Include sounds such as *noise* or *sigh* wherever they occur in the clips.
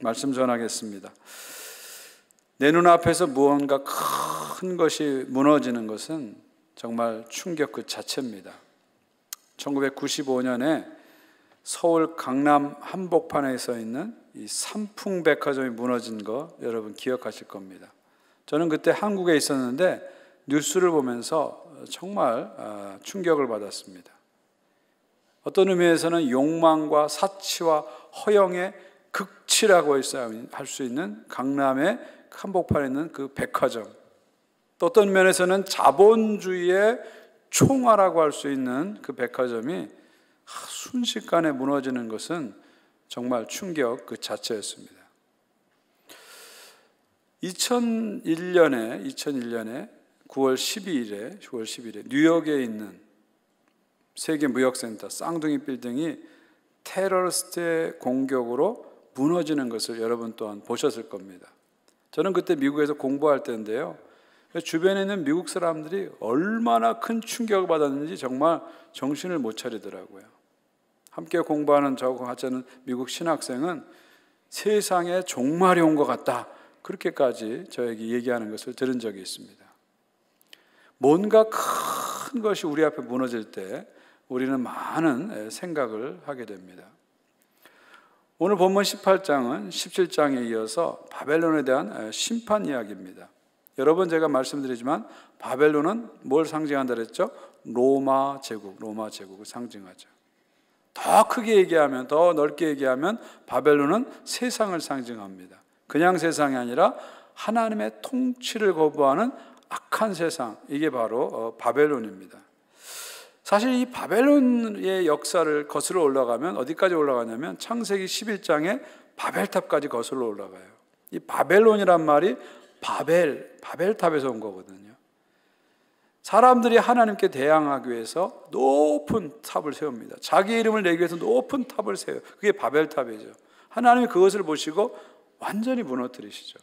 말씀 전하겠습니다. 내 눈앞에서 무언가 큰 것이 무너지는 것은 정말 충격 그 자체입니다. 1995년에 서울 강남 한복판에 서 있는 이 삼풍백화점이 무너진 거 여러분 기억하실 겁니다. 저는 그때 한국에 있었는데 뉴스를 보면서 정말 아, 충격을 받았습니다. 어떤 의미에서는 욕망과 사치와 허영의 극치라고 할 수 있는 강남의 한복판에 있는 그 백화점. 또 어떤 면에서는 자본주의의 총화라고 할 수 있는 그 백화점이 순식간에 무너지는 것은 정말 충격 그 자체였습니다. 2001년에 2001년에 9월 12일에 9월 12일에 뉴욕에 있는 세계 무역센터 쌍둥이 빌딩이 테러리스트의 공격으로 무너지는 것을 여러분 또한 보셨을 겁니다. 저는 그때 미국에서 공부할 때인데요. 주변에 있는 미국 사람들이 얼마나 큰 충격을 받았는지 정말 정신을 못 차리더라고요. 함께 공부하는 저하고 같이 는 미국 신학생은 세상에 종말이 온 것 같다. 그렇게까지 저에게 얘기하는 것을 들은 적이 있습니다. 뭔가 큰 것이 우리 앞에 무너질 때 우리는 많은 생각을 하게 됩니다. 오늘 본문 18장은 17장에 이어서 바벨론에 대한 심판 이야기입니다. 여러 번 제가 말씀드리지만 바벨론은 뭘 상징한다 그랬죠? 로마 제국, 로마 제국을 상징하죠. 더 크게 얘기하면, 더 넓게 얘기하면 바벨론은 세상을 상징합니다. 그냥 세상이 아니라 하나님의 통치를 거부하는 악한 세상, 이게 바로 어, 바벨론입니다. 사실 이 바벨론의 역사를 거슬러 올라가면 어디까지 올라가냐면 창세기 11장에 바벨탑까지 거슬러 올라가요. 이 바벨론이란 말이 바벨, 바벨탑에서 온 거거든요. 사람들이 하나님께 대항하기 위해서 높은 탑을 세웁니다. 자기 이름을 내기 위해서 높은 탑을 세워요. 그게 바벨탑이죠. 하나님이 그것을 보시고 완전히 무너뜨리시죠.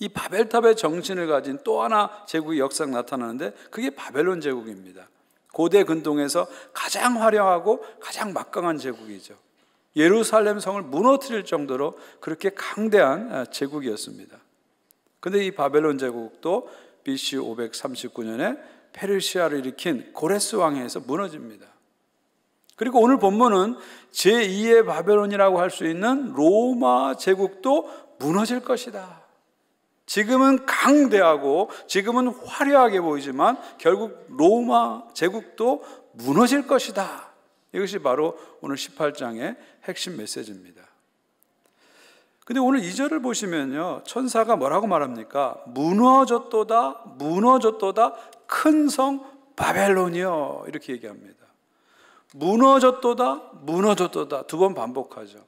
이 바벨탑의 정신을 가진 또 하나 제국의 역사가 나타나는데 그게 바벨론 제국입니다. 고대 근동에서 가장 화려하고 가장 막강한 제국이죠. 예루살렘 성을 무너뜨릴 정도로 그렇게 강대한 아, 제국이었습니다. 근데 이 바벨론 제국도 BC 539년에 페르시아를 일으킨 고레스 왕에서 무너집니다. 그리고 오늘 본문은 제2의 바벨론이라고 할 수 있는 로마 제국도 무너질 것이다. 지금은 강대하고 지금은 화려하게 보이지만 결국 로마 제국도 무너질 것이다. 이것이 바로 오늘 18장의 핵심 메시지입니다. 근데 오늘 2절을 보시면요. 천사가 뭐라고 말합니까? 무너졌도다, 무너졌도다, 큰 성 바벨론이요. 이렇게 얘기합니다. 무너졌도다, 무너졌도다. 두 번 반복하죠.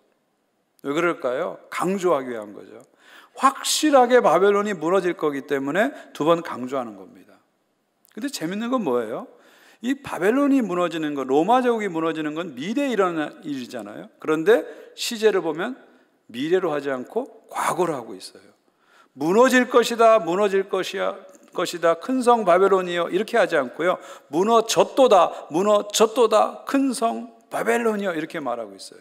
왜 그럴까요? 강조하기 위한 거죠. 확실하게 바벨론이 무너질 거기 때문에 두 번 강조하는 겁니다. 근데 재밌는 건 뭐예요? 이 바벨론이 무너지는 건 로마 제국이 무너지는 건 미래에 일어난 일이잖아요. 그런데 시제를 보면 미래로 하지 않고 과거로 하고 있어요. 무너질 것이다, 무너질 것이야, 것이다, 큰 성바벨론이요 이렇게 하지 않고요. 무너졌도다, 무너졌도다, 큰 성바벨론이요 이렇게 말하고 있어요.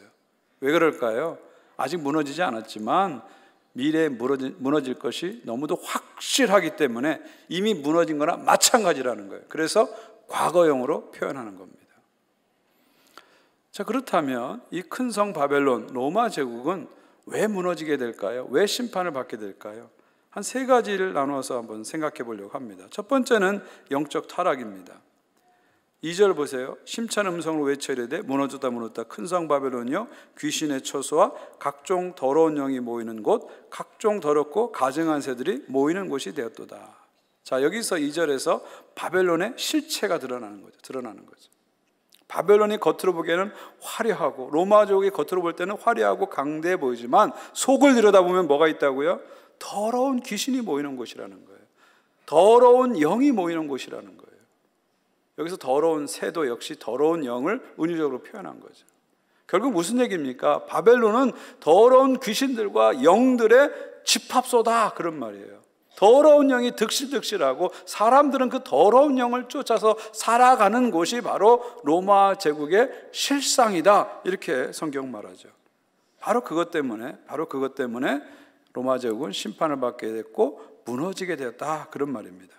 왜 그럴까요? 아직 무너지지 않았지만 미래에 무너질, 무너질 것이 너무도 확실하기 때문에 이미 무너진 거나 마찬가지라는 거예요. 그래서 과거형으로 표현하는 겁니다. 자, 그렇다면 이 큰 성 바벨론, 로마 제국은 왜 무너지게 될까요? 왜 심판을 받게 될까요? 한 세 가지를 나누어서 한번 생각해 보려고 합니다. 첫 번째는 영적 타락입니다. 2절 보세요. 심찬 음성으 외쳐 이르되 무너졌다 무너졌다 큰 성 바벨론이여 귀신의 처소와 각종 더러운 영이 모이는 곳 각종 더럽고 가증한 새들이 모이는 곳이 되었도다. 자, 여기서 2절에서 바벨론의 실체가 드러나는 거죠. 드러나는 거죠. 바벨론이 겉으로 보기에는 화려하고 로마족이 겉으로 볼 때는 화려하고 강대해 보이지만 속을 들여다보면 뭐가 있다고요? 더러운 귀신이 모이는 곳이라는 거예요. 더러운 영이 모이는 곳이라는 거예요. 여기서 더러운 새도 역시 더러운 영을 은유적으로 표현한 거죠. 결국 무슨 얘기입니까? 바벨론은 더러운 귀신들과 영들의 집합소다 그런 말이에요. 더러운 영이 득실득실하고 사람들은 그 더러운 영을 쫓아서 살아가는 곳이 바로 로마 제국의 실상이다 이렇게 성경 말하죠. 바로 그것 때문에 바로 그것 때문에 로마 제국은 심판을 받게 됐고 무너지게 되었다 그런 말입니다.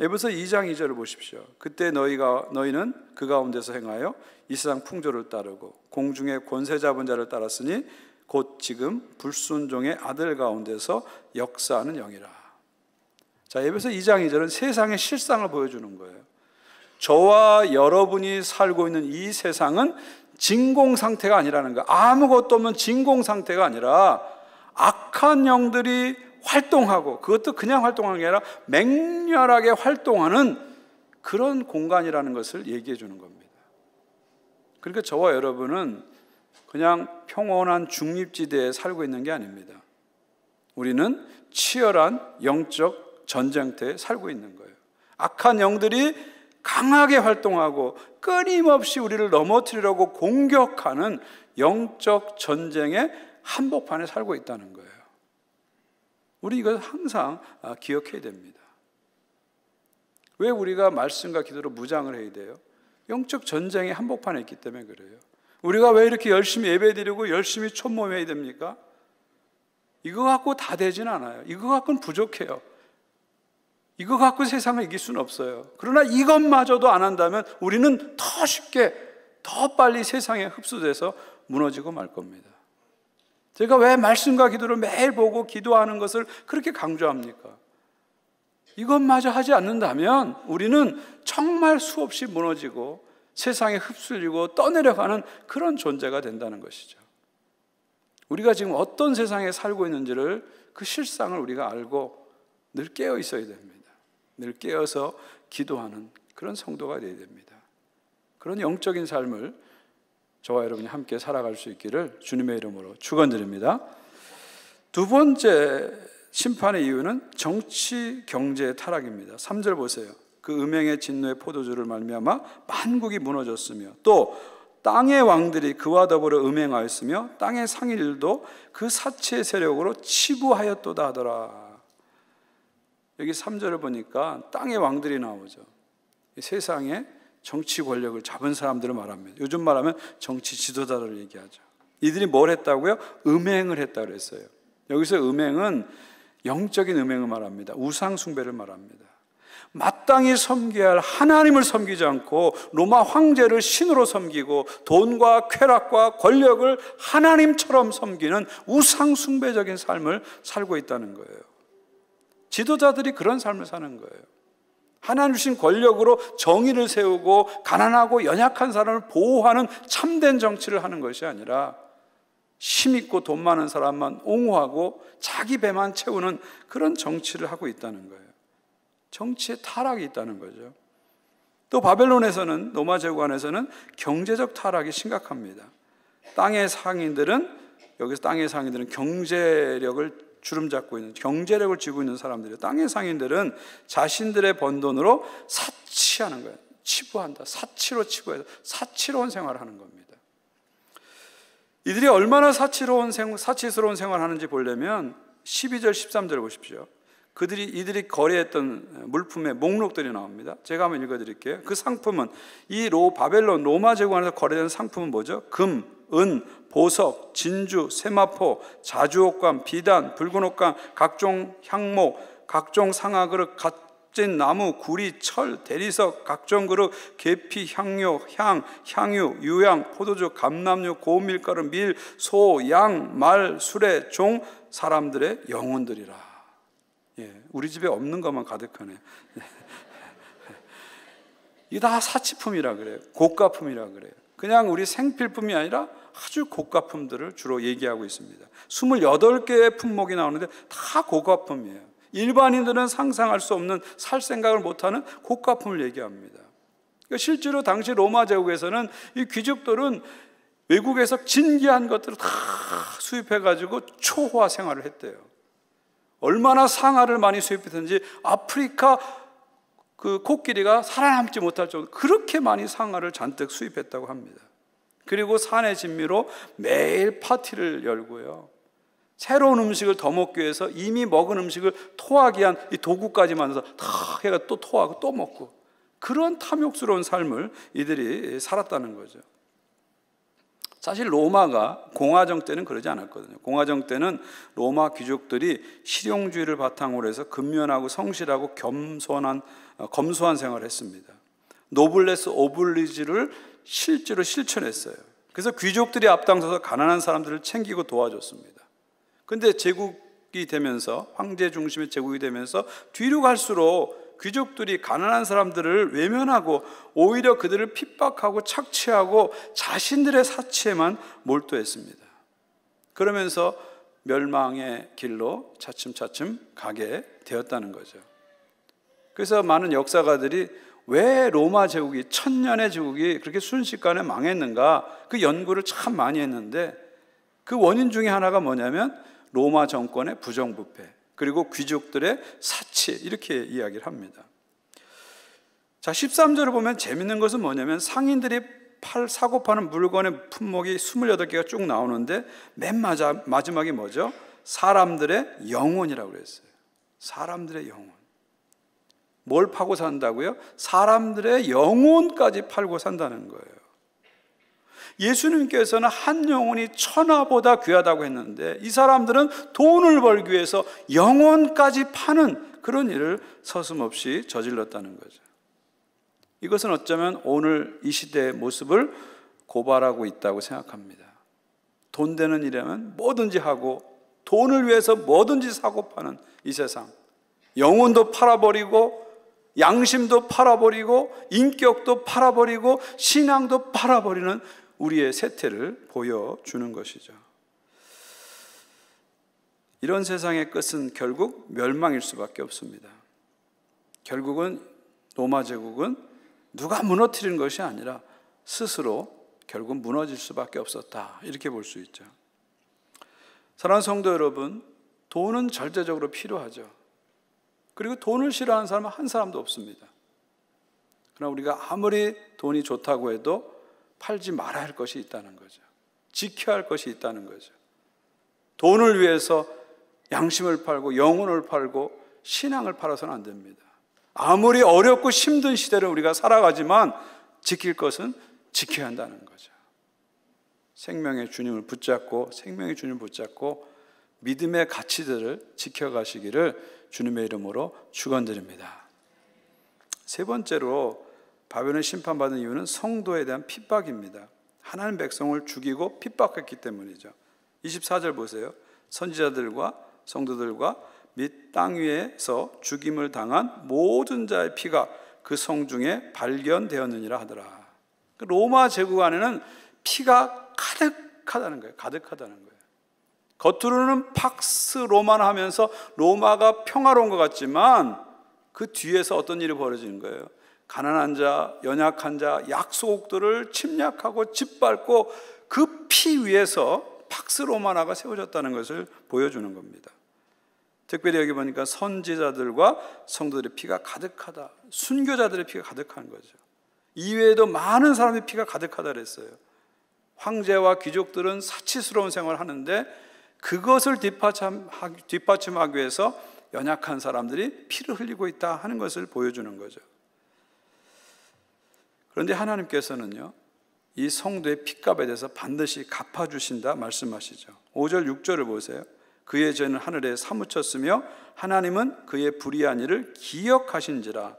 에베소 2장 2절을 보십시오. 그때 너희가 너희는 그 가운데서 행하여 이 세상 풍조를 따르고 공중의 권세 잡은 자를 따랐으니 곧 지금 불순종의 아들 가운데서 역사하는 영이라. 자, 에베소 2장 2절은 세상의 실상을 보여주는 거예요. 저와 여러분이 살고 있는 이 세상은 진공 상태가 아니라는 거. 아무것도 없는 진공 상태가 아니라 악한 영들이 활동하고 그것도 그냥 활동하는 게 아니라 맹렬하게 활동하는 그런 공간이라는 것을 얘기해 주는 겁니다. 그러니까 저와 여러분은 그냥 평온한 중립지대에 살고 있는 게 아닙니다. 우리는 치열한 영적 전쟁터에 살고 있는 거예요. 악한 영들이 강하게 활동하고 끊임없이 우리를 넘어뜨리려고 공격하는 영적 전쟁의 한복판에 살고 있다는 거예요. 우리 이걸 항상 아, 기억해야 됩니다. 왜 우리가 말씀과 기도로 무장을 해야 돼요? 영적 전쟁의 한복판에 있기 때문에 그래요. 우리가 왜 이렇게 열심히 예배드리고 열심히 촌모해야 됩니까? 이거 갖고 다 되진 않아요. 이거 갖고는 부족해요. 이거 갖고 세상을 이길 수는 없어요. 그러나 이것마저도 안 한다면 우리는 더 쉽게, 더 빨리 세상에 흡수돼서 무너지고 말 겁니다. 제가 왜 말씀과 기도를 매일 보고 기도하는 것을 그렇게 강조합니까? 이것마저 하지 않는다면 우리는 정말 수없이 무너지고 세상에 흡수리고 떠내려가는 그런 존재가 된다는 것이죠. 우리가 지금 어떤 세상에 살고 있는지를 그 실상을 우리가 알고 늘 깨어 있어야 됩니다. 늘 깨어서 기도하는 그런 성도가 되어야 됩니다. 그런 영적인 삶을 저와 여러분이 함께 살아갈 수 있기를 주님의 이름으로 축원드립니다. 두 번째 심판의 이유는 정치 경제의 타락입니다. 3절 보세요. 그 음행의 진노의 포도주를 말미암아 만국이 무너졌으며 또 땅의 왕들이 그와 더불어 음행하였으며 땅의 상일도 그사치 세력으로 치부하였도다 하더라. 여기 3절을 보니까 땅의 왕들이 나오죠. 세상에 정치 권력을 잡은 사람들을 말합니다. 요즘 말하면 정치 지도자를 얘기하죠. 이들이 뭘 했다고요? 음행을 했다 그랬어요. 여기서 음행은 영적인 음행을 말합니다. 우상 숭배를 말합니다. 마땅히 섬겨야 할 하나님을 섬기지 않고 로마 황제를 신으로 섬기고 돈과 쾌락과 권력을 하나님처럼 섬기는 우상 숭배적인 삶을 살고 있다는 거예요. 지도자들이 그런 삶을 사는 거예요. 하나님 주신 권력으로 정의를 세우고 가난하고 연약한 사람을 보호하는 참된 정치를 하는 것이 아니라 힘있고 돈 많은 사람만 옹호하고 자기 배만 채우는 그런 정치를 하고 있다는 거예요. 정치의 타락이 있다는 거죠. 또 바벨론에서는, 노마 제국안에서는 경제적 타락이 심각합니다. 땅의 상인들은, 여기서 땅의 상인들은 경제력을 주름 잡고 있는 경제력을 쥐고 있는 사람들이 땅의 상인들은 자신들의 번 돈으로 사치하는 거예요. 치부한다. 사치로 치부해서 사치로운 생활을 하는 겁니다. 이들이 얼마나 사치로운 생, 사치스러운 생활을 하는지 보려면 12절 13절 보십시오. 그들이 이들이 거래했던 물품의 목록들이 나옵니다. 제가 한번 읽어 드릴게요. 그 상품은 이로 바벨론 로마 제국 안에서 거래된 상품은 뭐죠? 금, 은, 보석, 진주, 세마포, 자주옥감, 비단, 붉은옥감, 각종 향목 각종 상아그릇, 갓진 나무, 구리, 철, 대리석, 각종 그릇, 계피, 향료, 향, 향유, 유향, 포도주, 감남류, 고밀가루, 밀, 소, 양, 말, 술에, 종, 사람들의 영혼들이라. 예, 우리 집에 없는 것만 가득하네. *laughs* 이게 다 사치품이라 그래요. 고가품이라 그래요. 그냥 우리 생필품이 아니라 아주 고가품들을 주로 얘기하고 있습니다. 28개의 품목이 나오는데 다 고가품이에요. 일반인들은 상상할 수 없는 살 생각을 못하는 고가품을 얘기합니다. 그러니까 실제로 당시 로마 제국에서는 이 귀족들은 외국에서 진귀한 것들을 다 수입해가지고 초화 생활을 했대요. 얼마나 상아를 많이 수입했는지 아프리카 그 코끼리가 살아남지 못할 정도로 그렇게 많이 상아를 잔뜩 수입했다고 합니다. 그리고 산의 진미로 매일 파티를 열고요. 새로운 음식을 더 먹기 위해서 이미 먹은 음식을 토하기 한이 도구까지 만들어서 다 해가 또 토하고 또 먹고 그런 탐욕스러운 삶을 이들이 살았다는 거죠. 사실 로마가 공화정 때는 그러지 않았거든요. 공화정 때는 로마 귀족들이 실용주의를 바탕으로 해서 근면하고 성실하고 겸손한 어, 검소한 생활을 했습니다. 노블레스 오블리지를 실제로 실천했어요. 그래서 귀족들이 앞장서서 가난한 사람들을 챙기고 도와줬습니다. 근데 제국이 되면서 황제 중심의 제국이 되면서 뒤로 갈수록 귀족들이 가난한 사람들을 외면하고 오히려 그들을 핍박하고 착취하고 자신들의 사치에만 몰두했습니다. 그러면서 멸망의 길로 차츰차츰 가게 되었다는 거죠. 그래서 많은 역사가들이 왜 로마 제국이 천년의 제국이 그렇게 순식간에 망했는가 그 연구를 참 많이 했는데 그 원인 중에 하나가 뭐냐면 로마 정권의 부정부패 그리고 귀족들의 사치 이렇게 이야기를 합니다. 자 13절을 보면 재밌는 것은 뭐냐면 상인들이 팔 사고 파는 물건의 품목이 28개가 쭉 나오는데 맨 마지막이 뭐죠? 사람들의 영혼이라고 그랬어요. 사람들의 영혼. 뭘 파고 산다고요? 사람들의 영혼까지 팔고 산다는 거예요. 예수님께서는 한 영혼이 천하보다 귀하다고 했는데 이 사람들은 돈을 벌기 위해서 영혼까지 파는 그런 일을 서슴없이 저질렀다는 거죠. 이것은 어쩌면 오늘 이 시대의 모습을 고발하고 있다고 생각합니다. 돈 되는 일이라면 뭐든지 하고 돈을 위해서 뭐든지 사고 파는 이 세상. 영혼도 팔아버리고 양심도 팔아버리고 인격도 팔아버리고 신앙도 팔아버리는 우리의 세태를 보여주는 것이죠. 이런 세상의 끝은 결국 멸망일 수밖에 없습니다. 결국은 로마 제국은 누가 무너뜨린 것이 아니라 스스로 결국 무너질 수밖에 없었다. 이렇게 볼 수 있죠. 사랑 성도 여러분, 돈은 절대적으로 필요하죠. 그리고 돈을 싫어하는 사람은 한 사람도 없습니다. 그러나 우리가 아무리 돈이 좋다고 해도 팔지 말아야 할 것이 있다는 거죠. 지켜야 할 것이 있다는 거죠. 돈을 위해서 양심을 팔고 영혼을 팔고 신앙을 팔아서는 안 됩니다. 아무리 어렵고 힘든 시대를 우리가 살아가지만 지킬 것은 지켜야 한다는 거죠. 생명의 주님을 붙잡고 생명의 주님을 붙잡고 믿음의 가치들을 지켜가시기를 주님의 이름으로 축원드립니다. 세 번째로 바벨은 심판받은 이유는 성도에 대한 핍박입니다. 하나님 백성을 죽이고 핍박했기 때문이죠. 24절 보세요. 선지자들과 성도들과 및땅 위에서 죽임을 당한 모든 자의 피가 그 성중에 발견되었느니라 하더라. 그러니까 로마 제국 안에는 피가 가득하다는 거예요. 가득하다는 거예요. 겉으로는 팍스 로마나 하면서 로마가 평화로운 것 같지만 그 뒤에서 어떤 일이 벌어지는 거예요. 가난한 자, 연약한 자, 약소국들을 침략하고 짓밟고 그 피 위에서 팍스 로마나가 세워졌다는 것을 보여주는 겁니다. 특별히 여기 보니까 선지자들과 성도들의 피가 가득하다. 순교자들의 피가 가득한 거죠. 이외에도 많은 사람의 피가 가득하다 그랬어요. 황제와 귀족들은 사치스러운 생활을 하는데 그것을 뒷받침, 하기 위해서 연약한 사람들이 피를 흘리고 있다 하는 것을 보여주는 거죠. 그런데 하나님께서는요, 이 성도의 피값에 대해서 반드시 갚아주신다 말씀하시죠. 5절, 6절을 보세요. 그의 죄는 하늘에 사무쳤으며 하나님은 그의 불의한 일을 기억하신지라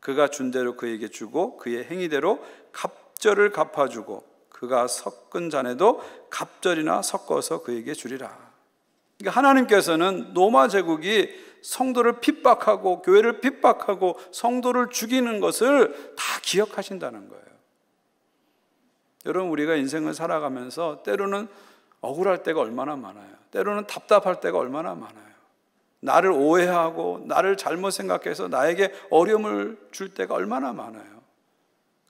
그가 준대로 그에게 주고 그의 행위대로 갑절을 갚아주고 그가 섞은 잔에도 갑절이나 섞어서 그에게 주리라. 그러니까 하나님께서는 노마 제국이 성도를 핍박하고 교회를 핍박하고 성도를 죽이는 것을 다 기억하신다는 거예요. 여러분 우리가 인생을 살아가면서 때로는 억울할 때가 얼마나 많아요. 때로는 답답할 때가 얼마나 많아요. 나를 오해하고 나를 잘못 생각해서 나에게 어려움을 줄 때가 얼마나 많아요.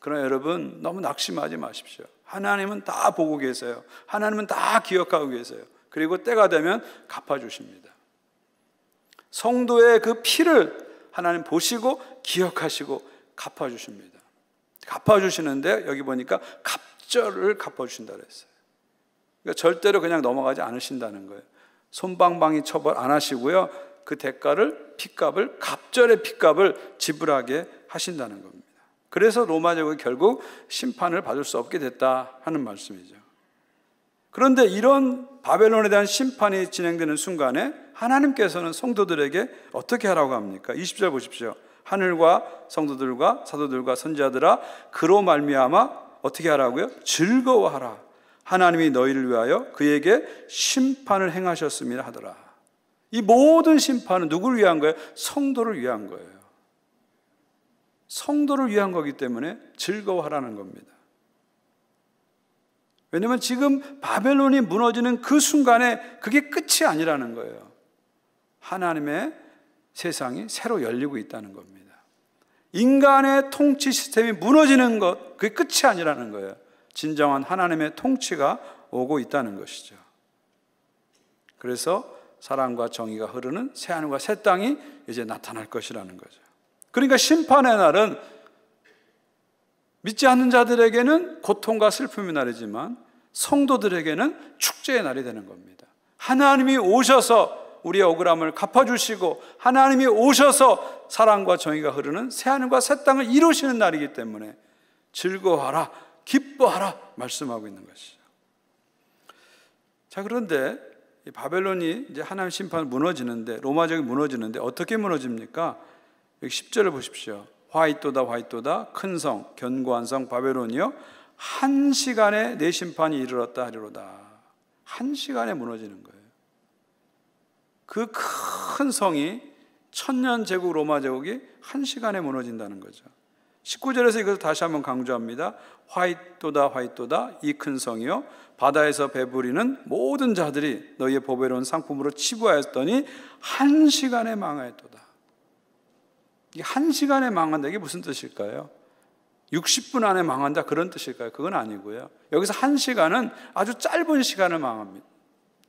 그러나 여러분 너무 낙심하지 마십시오. 하나님은 다 보고 계세요. 하나님은 다 기억하고 계세요. 그리고 때가 되면 갚아주십니다. 성도의 그 피를 하나님 보시고 기억하시고 갚아주십니다. 갚아주시는데 여기 보니까 갑절을 갚아주신다 그랬어요. 그러니까 절대로 그냥 넘어가지 않으신다는 거예요. 손방방이 처벌 안 하시고요. 그 대가를 피값을 갑절의 피값을 지불하게 하신다는 겁니다. 그래서 로마 제국이 결국 심판을 받을 수 없게 됐다 하는 말씀이죠. 그런데 이런 바벨론에 대한 심판이 진행되는 순간에 하나님께서는 성도들에게 어떻게 하라고 합니까? 20절 보십시오. 하늘과 성도들과 사도들과 선지자들아 그로 말미암아 어떻게 하라고요? 즐거워하라. 하나님이 너희를 위하여 그에게 심판을 행하셨음이라 하더라. 이 모든 심판은 누구를 위한 거예요? 성도를 위한 거예요. 성도를 위한 거기 때문에 즐거워하라는 겁니다. 왜냐하면 지금 바벨론이 무너지는 그 순간에 그게 끝이 아니라는 거예요. 하나님의 세상이 새로 열리고 있다는 겁니다. 인간의 통치 시스템이 무너지는 것, 그게 끝이 아니라는 거예요. 진정한 하나님의 통치가 오고 있다는 것이죠. 그래서 사랑과 정의가 흐르는 새하늘과 새 땅이 이제 나타날 것이라는 거죠. 그러니까 심판의 날은 믿지 않는 자들에게는 고통과 슬픔의 날이지만 성도들에게는 축제의 날이 되는 겁니다. 하나님이 오셔서 우리의 억울함을 갚아주시고 하나님이 오셔서 사랑과 정의가 흐르는 새하늘과 새 땅을 이루시는 날이기 때문에 즐거워하라, 기뻐하라 말씀하고 있는 것이죠. 자, 그런데 바벨론이 이제 하나님 심판 무너지는데 로마적이 무너지는데 어떻게 무너집니까? 여기 10절을 보십시오. 화이또다 화이또다 큰성 견고한 성 바벨론이여 한 시간에 내 심판이 이르렀다 하리로다. 한 시간에 무너지는 거예요. 그 큰 성이 천년 제국 로마 제국이 한 시간에 무너진다는 거죠. 19절에서 이것을 다시 한번 강조합니다. 화이또다 화이또다 이 큰 성이요 바다에서 배부리는 모든 자들이 너희의 보배로운 상품으로 치부하였더니 한 시간에 망하였도다. 한 시간에 망한다. 이게 무슨 뜻일까요? 60분 안에 망한다. 그런 뜻일까요? 그건 아니고요. 여기서 한 시간은 아주 짧은 시간을 망합니다.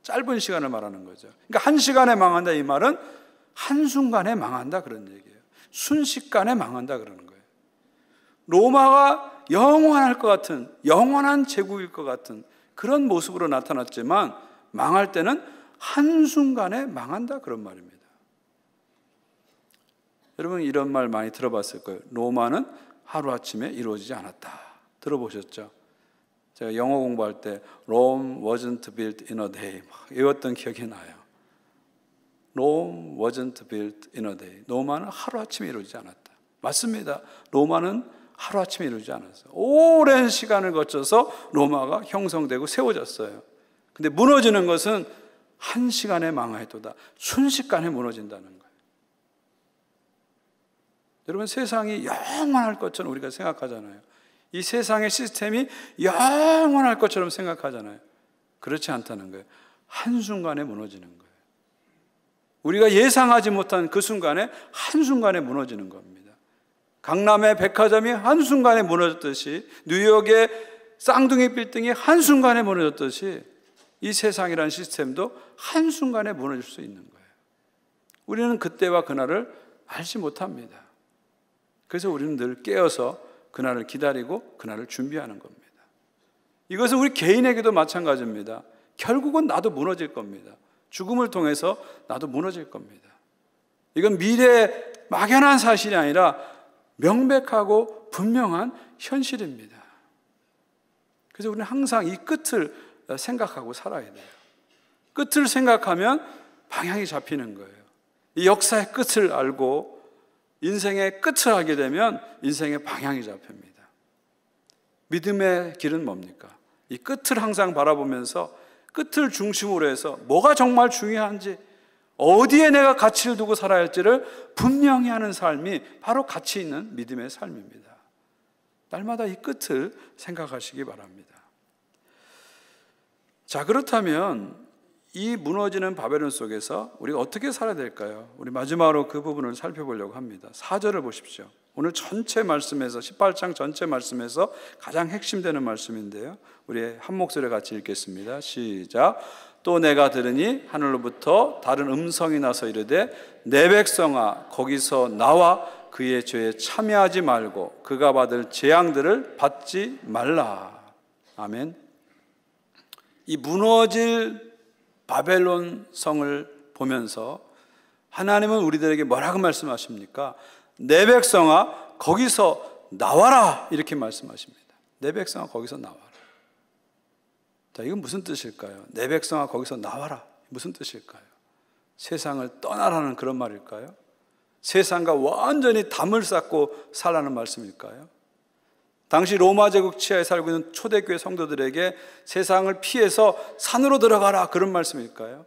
짧은 시간을 말하는 거죠. 그러니까 한 시간에 망한다. 이 말은 한순간에 망한다. 그런 얘기예요. 순식간에 망한다. 그러는 거예요. 로마가 영원할 것 같은, 영원한 제국일 것 같은 그런 모습으로 나타났지만 망할 때는 한순간에 망한다. 그런 말입니다. 여러분 이런 말 많이 들어봤을 거예요. 로마는 하루아침에 이루어지지 않았다. 들어보셨죠? 제가 영어 공부할 때 Rome wasn't built in a day 막 외웠던 기억이 나요. Rome wasn't built in a day. 로마는 하루아침에 이루어지지 않았다. 맞습니다. 로마는 하루아침에 이루어지지 않았어요. 오랜 시간을 거쳐서 로마가 형성되고 세워졌어요. 근데 무너지는 것은 한 시간에 망하였도다. 순식간에 무너진다는 거 여러분 세상이 영원할 것처럼 우리가 생각하잖아요. 이 세상의 시스템이 영원할 것처럼 생각하잖아요. 그렇지 않다는 거예요. 한순간에 무너지는 거예요. 우리가 예상하지 못한 그 순간에 한순간에 무너지는 겁니다. 강남의 백화점이 한순간에 무너졌듯이 뉴욕의 쌍둥이 빌딩이 한순간에 무너졌듯이 이 세상이라는 시스템도 한순간에 무너질 수 있는 거예요. 우리는 그때와 그날을 알지 못합니다. 그래서 우리는 늘 깨어서 그날을 기다리고 그날을 준비하는 겁니다. 이것은 우리 개인에게도 마찬가지입니다. 결국은 나도 무너질 겁니다. 죽음을 통해서 나도 무너질 겁니다. 이건 미래의 막연한 사실이 아니라 명백하고 분명한 현실입니다. 그래서 우리는 항상 이 끝을 생각하고 살아야 돼요. 끝을 생각하면 방향이 잡히는 거예요. 이 역사의 끝을 알고 인생의 끝을 하게 되면 인생의 방향이 잡힙니다. 믿음의 길은 뭡니까? 이 끝을 항상 바라보면서 끝을 중심으로 해서 뭐가 정말 중요한지 어디에 내가 가치를 두고 살아야 할지를 분명히 하는 삶이 바로 가치 있는 믿음의 삶입니다. 날마다 이 끝을 생각하시기 바랍니다. 자, 그렇다면 이 무너지는 바벨론 속에서 우리가 어떻게 살아야 될까요? 우리 마지막으로 그 부분을 살펴보려고 합니다. 4절을 보십시오. 오늘 전체 말씀에서 18장 전체 말씀에서 가장 핵심되는 말씀인데요. 우리 한 목소리 같이 읽겠습니다. 시작. 또 내가 들으니 하늘로부터 다른 음성이 나서 이르되 내 백성아 거기서 나와 그의 죄에 참여하지 말고 그가 받을 재앙들을 받지 말라. 아멘. 이 무너질 바벨론 성을 보면서 하나님은 우리들에게 뭐라고 말씀하십니까? 내 백성아 거기서 나와라 이렇게 말씀하십니다. 내 백성아 거기서 나와라. 자, 이건 무슨 뜻일까요? 내 백성아 거기서 나와라. 무슨 뜻일까요? 세상을 떠나라는 그런 말일까요? 세상과 완전히 담을 쌓고 살라는 말씀일까요? 당시 로마 제국 치하에 살고 있는 초대교회 성도들에게 세상을 피해서 산으로 들어가라 그런 말씀일까요?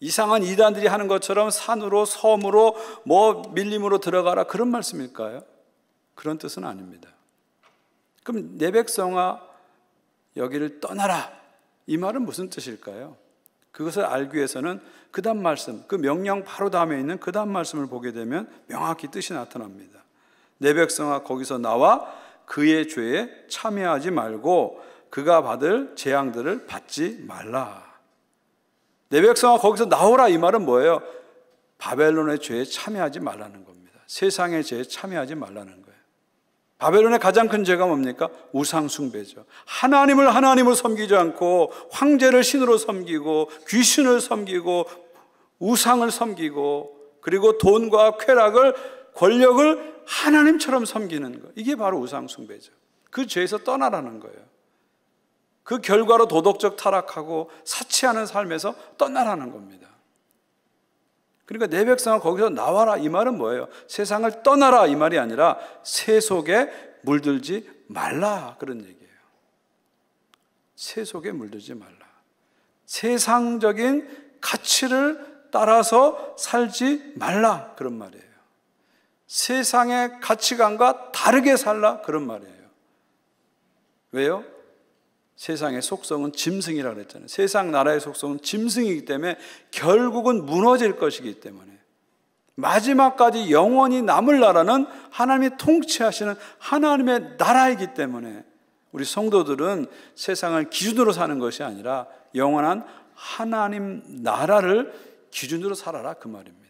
이상한 이단들이 하는 것처럼 산으로 섬으로 뭐 밀림으로 들어가라 그런 말씀일까요? 그런 뜻은 아닙니다. 그럼 내 백성아 여기를 떠나라 이 말은 무슨 뜻일까요? 그것을 알기 위해서는 그 다음 말씀, 그 명령 바로 다음에 있는 그 다음 말씀을 보게 되면 명확히 뜻이 나타납니다. 내 백성아 거기서 나와 그의 죄에 참여하지 말고 그가 받을 재앙들을 받지 말라. 내 백성아 거기서 나오라 이 말은 뭐예요? 바벨론의 죄에 참여하지 말라는 겁니다. 세상의 죄에 참여하지 말라는 거예요. 바벨론의 가장 큰 죄가 뭡니까? 우상숭배죠. 하나님을 하나님을 섬기지 않고 황제를 신으로 섬기고 귀신을 섬기고 우상을 섬기고 그리고 돈과 쾌락을 권력을 하나님처럼 섬기는 거. 이게 바로 우상숭배죠. 그 죄에서 떠나라는 거예요. 그 결과로 도덕적 타락하고 사치하는 삶에서 떠나라는 겁니다. 그러니까 내 백성아 거기서 나와라 이 말은 뭐예요? 세상을 떠나라 이 말이 아니라 세 속에 물들지 말라 그런 얘기예요. 세 속에 물들지 말라. 세상적인 가치를 따라서 살지 말라 그런 말이에요. 세상의 가치관과 다르게 살라 그런 말이에요. 왜요? 세상의 속성은 짐승이라 그랬잖아요. 세상 나라의 속성은 짐승이기 때문에 결국은 무너질 것이기 때문에 마지막까지 영원히 남을 나라는 하나님이 통치하시는 하나님의 나라이기 때문에 우리 성도들은 세상을 기준으로 사는 것이 아니라 영원한 하나님 나라를 기준으로 살아라 그 말입니다.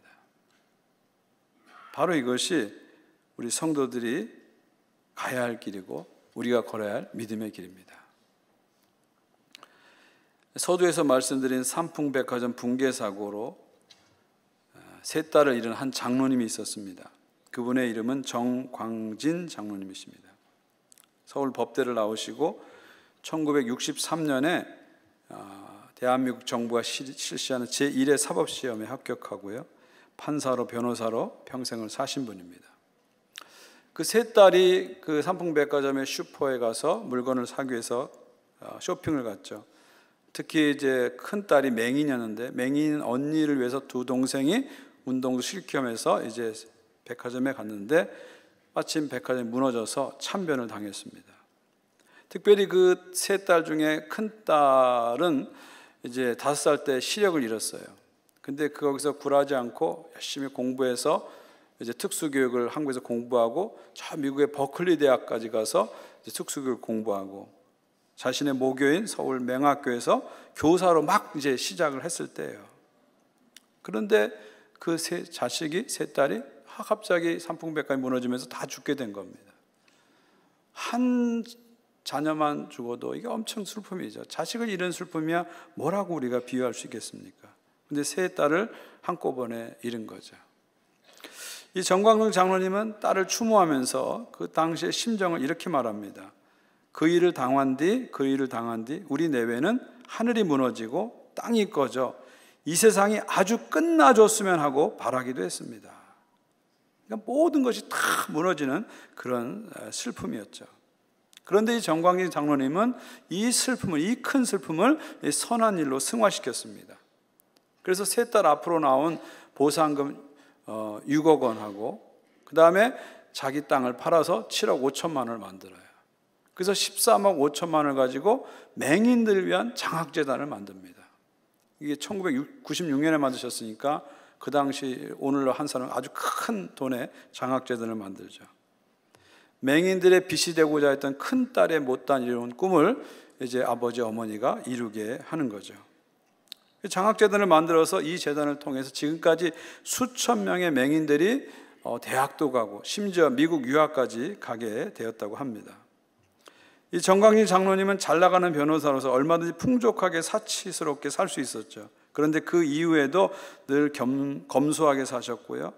바로 이것이 우리 성도들이 가야 할 길이고 우리가 걸어야 할 믿음의 길입니다. 서두에서 말씀드린 삼풍백화점 붕괴 사고로 아, 세 딸을 잃은 한 장로님이 있었습니다. 그분의 이름은 정광진 장로님이십니다. 서울 법대를 나오시고 1963년에 아, 대한민국 정부가 실시하는 제1회 사법시험에 합격하고요. 판사로 변호사로 평생을 사신 분입니다. 그 세 딸이 그 삼풍백화점의 슈퍼에 가서 물건을 사기 위해서 어, 쇼핑을 갔죠. 특히 이제 큰 딸이 맹인이었는데 맹인 언니를 위해서 두 동생이 운동도 실겸해서 이제 백화점에 갔는데 마침 백화점이 무너져서 참변을 당했습니다. 특별히 그 세 딸 중에 큰 딸은 이제 다섯 살 때 시력을 잃었어요. 근데 그 거기서 굴하지 않고 열심히 공부해서 이제 특수교육을 한국에서 공부하고 저 미국의 버클리 대학까지 가서 이제 특수교육 공부하고 자신의 모교인 서울 맹학교에서 교사로 막 이제 시작을 했을 때예요. 그런데 그 세 자식이 세 딸이 갑자기 삼풍백까지 무너지면서 다 죽게 된 겁니다. 한 자녀만 죽어도 이게 엄청 슬픔이죠. 자식을 잃은 슬픔이야 뭐라고 우리가 비유할 수 있겠습니까? 근데 세 딸을 한꺼번에 잃은 거죠. 이 정광용 장로님은 딸을 추모하면서 그 당시의 심정을 이렇게 말합니다. 그 일을 당한 뒤, 그 일을 당한 뒤, 우리 내외는 하늘이 무너지고 땅이 꺼져 이 세상이 아주 끝나줬으면 하고 바라기도 했습니다. 그러니까 모든 것이 다 무너지는 그런 슬픔이었죠. 그런데 이 정광진 장로님은 이 슬픔을, 이 큰 슬픔을 선한 일로 승화시켰습니다. 그래서 세 딸 앞으로 나온 보상금 6억 어, 원하고 그 다음에 자기 땅을 팔아서 7억 5천만 원을 만들어요. 그래서 13억 5천만 원을 가지고 맹인들 위한 장학재단을 만듭니다. 이게 1996년에 만드셨으니까 그 당시 오늘로 한 사람 아주 큰 돈의 장학재단을 만들죠. 맹인들의 빚이 되고자 했던 큰 딸의 못다 이룬 꿈을 이제 아버지 어머니가 이루게 하는 거죠. 장학재단을 만들어서 이 재단을 통해서 지금까지 수천 명의 맹인들이 어, 대학도 가고 심지어 미국 유학까지 가게 되었다고 합니다. 이 정광진 장로님은 잘 나가는 변호사로서 얼마든지 풍족하게 사치스럽게 살 수 있었죠. 그런데 그 이후에도 늘 겸, 검소하게 사셨고요.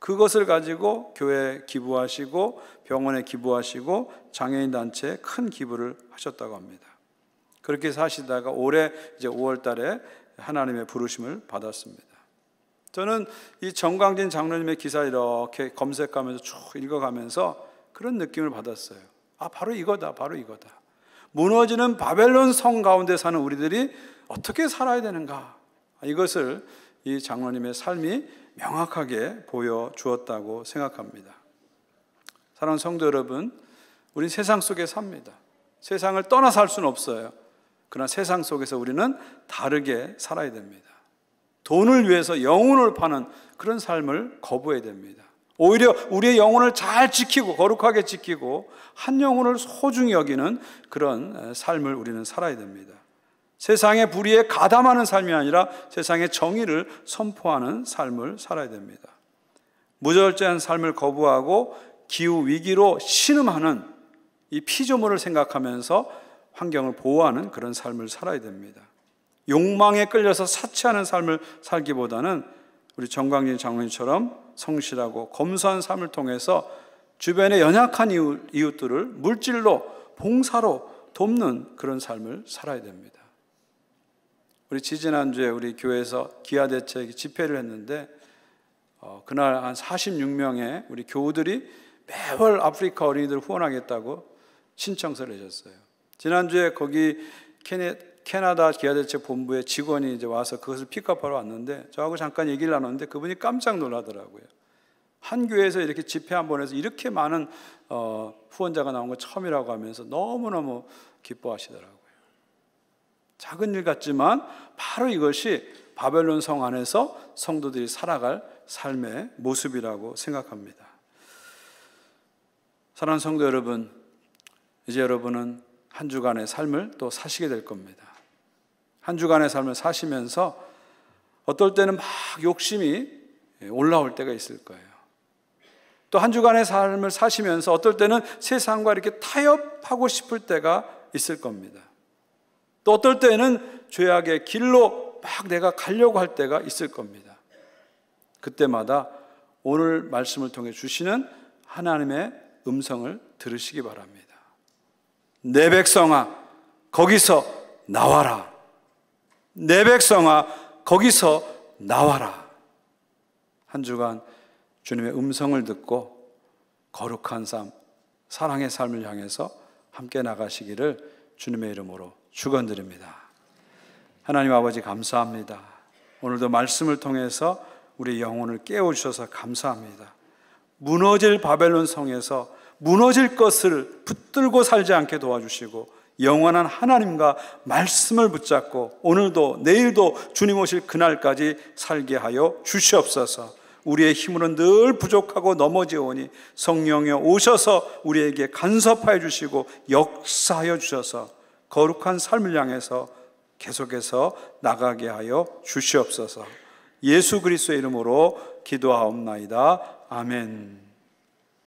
그것을 가지고 교회 에 기부하시고 병원에 기부하시고 장애인 단체에 큰 기부를 하셨다고 합니다. 그렇게 사시다가 올해 이제 5월 달에 하나님의 부르심을 받았습니다. 저는 이 정광진 장로님의 기사 이렇게 검색하면서 쭉 읽어가면서 그런 느낌을 받았어요. 아, 바로 이거다, 바로 이거다. 무너지는 바벨론 성 가운데 사는 우리들이 어떻게 살아야 되는가. 이것을 이 장로님의 삶이 명확하게 보여주었다고 생각합니다. 사랑하는 성도 여러분, 우린 세상 속에 삽니다. 세상을 떠나 살 수는 없어요. 그러나 세상 속에서 우리는 다르게 살아야 됩니다. 돈을 위해서 영혼을 파는 그런 삶을 거부해야 됩니다. 오히려 우리의 영혼을 잘 지키고 거룩하게 지키고 한 영혼을 소중히 여기는 그런 삶을 우리는 살아야 됩니다. 세상의 불의에 가담하는 삶이 아니라 세상의 정의를 선포하는 삶을 살아야 됩니다. 무절제한 삶을 거부하고 기후 위기로 신음하는 이 피조물을 생각하면서 환경을 보호하는 그런 삶을 살아야 됩니다. 욕망에 끌려서 사치하는 삶을 살기보다는 우리 정광진 장로님처럼 성실하고 검소한 삶을 통해서 주변의 연약한 이웃, 들을 물질로 봉사로 돕는 그런 삶을 살아야 됩니다. 우리 지지난주에 우리 교회에서 기아 대책 집회를 했는데 어, 그날 한 46명의 우리 교우들이 매월 아프리카 어린이들 후원하겠다고 신청서를 내셨어요. 지난주에 거기 캐나다 기아대책 본부의 직원이 이제 와서 그것을 픽업하러 왔는데 저하고 잠깐 얘기를 나눴는데 그분이 깜짝 놀라더라고요. 한 교회에서 이렇게 집회 한 번해서 이렇게 많은 어, 후원자가 나온 건 처음이라고 하면서 너무너무 기뻐하시더라고요. 작은 일 같지만 바로 이것이 바벨론 성 안에서 성도들이 살아갈 삶의 모습이라고 생각합니다. 사랑하는 성도 여러분, 이제 여러분은 한 주간의 삶을 또 사시게 될 겁니다. 한 주간의 삶을 사시면서 어떨 때는 막 욕심이 올라올 때가 있을 거예요. 또 한 주간의 삶을 사시면서 어떨 때는 세상과 이렇게 타협하고 싶을 때가 있을 겁니다. 또 어떨 때는 죄악의 길로 막 내가 가려고 할 때가 있을 겁니다. 그때마다 오늘 말씀을 통해 주시는 하나님의 음성을 들으시기 바랍니다. 내 백성아 거기서 나와라. 내 백성아 거기서 나와라. 한 주간 주님의 음성을 듣고 거룩한 삶, 사랑의 삶을 향해서 함께 나가시기를 주님의 이름으로 축원드립니다. 하나님 아버지 감사합니다. 오늘도 말씀을 통해서 우리 영혼을 깨워 주셔서 감사합니다. 무너질 바벨론 성에서 무너질 것을 붙들고 살지 않게 도와주시고 영원한 하나님과 말씀을 붙잡고 오늘도 내일도 주님 오실 그날까지 살게 하여 주시옵소서. 우리의 힘으로는 늘 부족하고 넘어지오니 성령이 오셔서 우리에게 간섭하여 주시고 역사하여 주셔서 거룩한 삶을 향해서 계속해서 나가게 하여 주시옵소서. 예수 그리스의 이름으로 기도하옵나이다. 아멘.